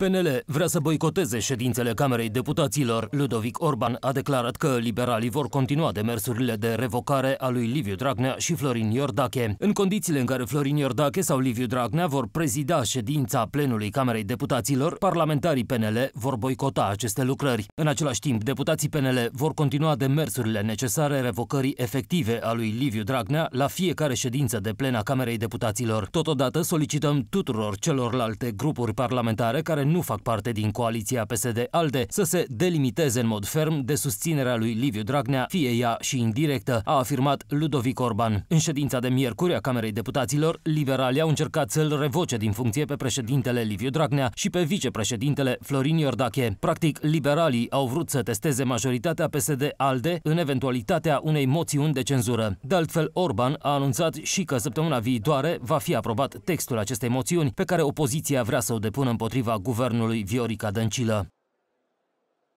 PNL vrea să boicoteze ședințele Camerei Deputaților. Ludovic Orban a declarat că liberalii vor continua demersurile de revocare a lui Liviu Dragnea și Florin Iordache. În condițiile în care Florin Iordache sau Liviu Dragnea vor prezida ședința plenului Camerei Deputaților, parlamentarii PNL vor boicota aceste lucrări. În același timp, deputații PNL vor continua demersurile necesare revocării efective a lui Liviu Dragnea la fiecare ședință de plen a Camerei Deputaților. Totodată solicităm tuturor celorlalte grupuri parlamentare parlamentare care nu fac parte din coaliția PSD-ALDE să se delimiteze în mod ferm de susținerea lui Liviu Dragnea, fie ea și indirectă, a afirmat Ludovic Orban. În ședința de miercuri a Camerei Deputaților, liberalii au încercat să-l revoce din funcție pe președintele Liviu Dragnea și pe vicepreședintele Florin Iordache. Practic, liberalii au vrut să testeze majoritatea PSD-ALDE în eventualitatea unei moțiuni de cenzură. De altfel, Orban a anunțat și că săptămâna viitoare va fi aprobat textul acestei moțiuni pe care opoziția vrea să o depună împotriva împotriva guvernului Viorica Dăncilă.